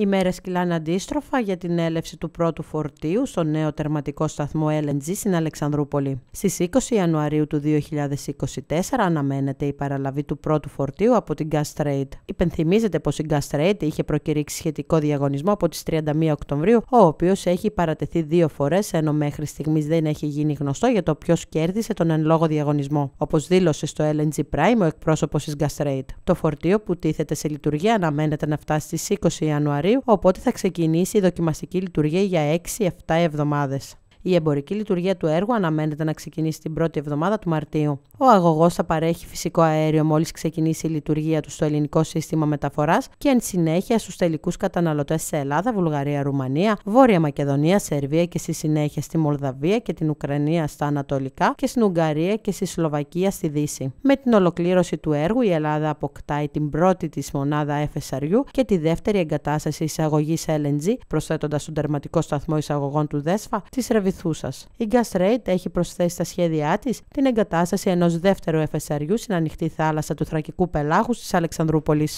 Οι μέρες κυλάνε αντίστροφα για την έλευση του πρώτου φορτίου στο νέο τερματικό σταθμό LNG στην Αλεξανδρούπολη. Στις 20 Ιανουαρίου του 2024 αναμένεται η παραλαβή του πρώτου φορτίου από την Gas Υπενθυμίζεται πως η Gas είχε προκηρύξει σχετικό διαγωνισμό από τις 31 Οκτωβρίου, ο οποίος έχει παρατεθεί δύο φορές ενώ μέχρι στιγμής δεν έχει γίνει γνωστό για το ποιος κέρδισε τον εν λόγω διαγωνισμό, όπως δήλωσε στο LNG Prime ο εκπρόσωπος της Gas Το φορτίο που τίθεται σε λειτουργία αναμένεται να φτάσει στις 20 Ιανουαρίου οπότε θα ξεκινήσει η δοκιμαστική λειτουργία για 6-7 εβδομάδες. Η εμπορική λειτουργία του έργου αναμένεται να ξεκινήσει την πρώτη εβδομάδα του Μαρτίου. Ο αγωγός θα παρέχει φυσικό αέριο μόλις ξεκινήσει η λειτουργία του στο ελληνικό σύστημα μεταφοράς και εν συνέχεια στους τελικούς καταναλωτές σε Ελλάδα, Βουλγαρία, Ρουμανία, Βόρεια Μακεδονία, Σερβία και στη συνέχεια στη Μολδαβία και την Ουκρανία στα Ανατολικά και στην Ουγγαρία και στη Σλοβακία στη Δύση. Με την ολοκλήρωση του έργου, η Ελλάδα αποκτάει την πρώτη της μονάδα FSRU και τη δεύτερη εγκατάσταση εισαγωγής LNG, προσθέτοντας τον τερματικό σταθμό εισαγωγών του ΔΕΣΦΑ της η Gas έχει προσθέσει στα σχέδιά της την εγκατάσταση ενός δεύτερου εφεσαριού στην ανοιχτή θάλασσα του Θρακικού Πελάχου της Αλεξανδρούπολης.